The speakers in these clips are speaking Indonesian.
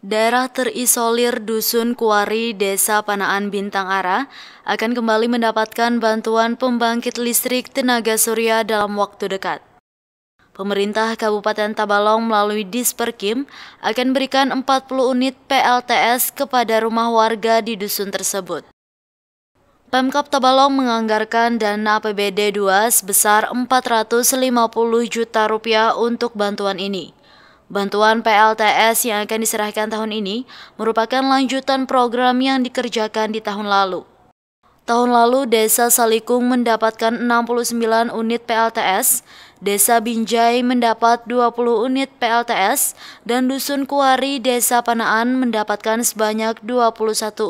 Daerah terisolir Dusun Kuari, Desa Panaan Bintang Ara akan kembali mendapatkan bantuan pembangkit listrik tenaga surya dalam waktu dekat. Pemerintah Kabupaten Tabalong melalui Disperkim akan berikan 40 unit PLTS kepada rumah warga di dusun tersebut. Pemkap Tabalong menganggarkan dana APBD 2 sebesar 450 juta rupiah untuk bantuan ini. Bantuan PLTS yang akan diserahkan tahun ini merupakan lanjutan program yang dikerjakan di tahun lalu. Tahun lalu, Desa Salikung mendapatkan 69 unit PLTS, Desa Binjai mendapat 20 unit PLTS, dan Dusun Kuari Desa Panaan mendapatkan sebanyak 21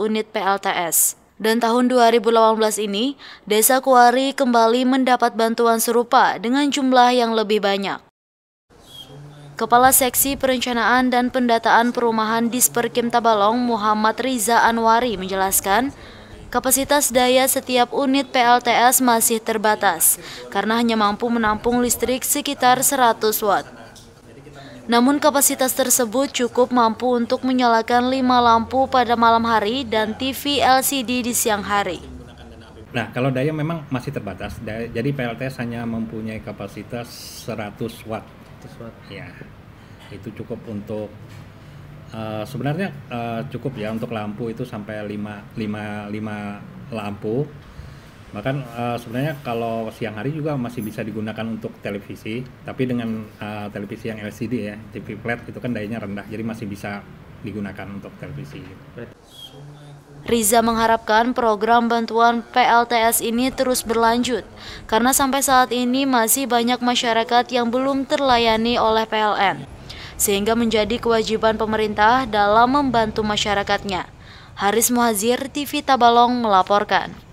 unit PLTS. Dan tahun 2018 ini, Desa Kuari kembali mendapat bantuan serupa dengan jumlah yang lebih banyak. Kepala Seksi Perencanaan dan Pendataan Perumahan Disperkim Tabalong Muhammad Riza Anwari menjelaskan, kapasitas daya setiap unit PLTS masih terbatas karena hanya mampu menampung listrik sekitar 100 watt. Namun kapasitas tersebut cukup mampu untuk menyalakan lima lampu pada malam hari dan TV LCD di siang hari. Nah, kalau daya memang masih terbatas, jadi PLTS hanya mempunyai kapasitas 100 watt watt ya itu cukup untuk uh, sebenarnya uh, cukup ya untuk lampu itu sampai 5 5 5 lampu bahkan uh, sebenarnya kalau siang hari juga masih bisa digunakan untuk televisi tapi dengan uh, televisi yang LCD ya TV flat itu kan dayanya rendah jadi masih bisa digunakan untuk televisi Riza mengharapkan program bantuan PLTS ini terus berlanjut karena sampai saat ini masih banyak masyarakat yang belum terlayani oleh PLN sehingga menjadi kewajiban pemerintah dalam membantu masyarakatnya. Haris Muhazir, TV Tabalong melaporkan.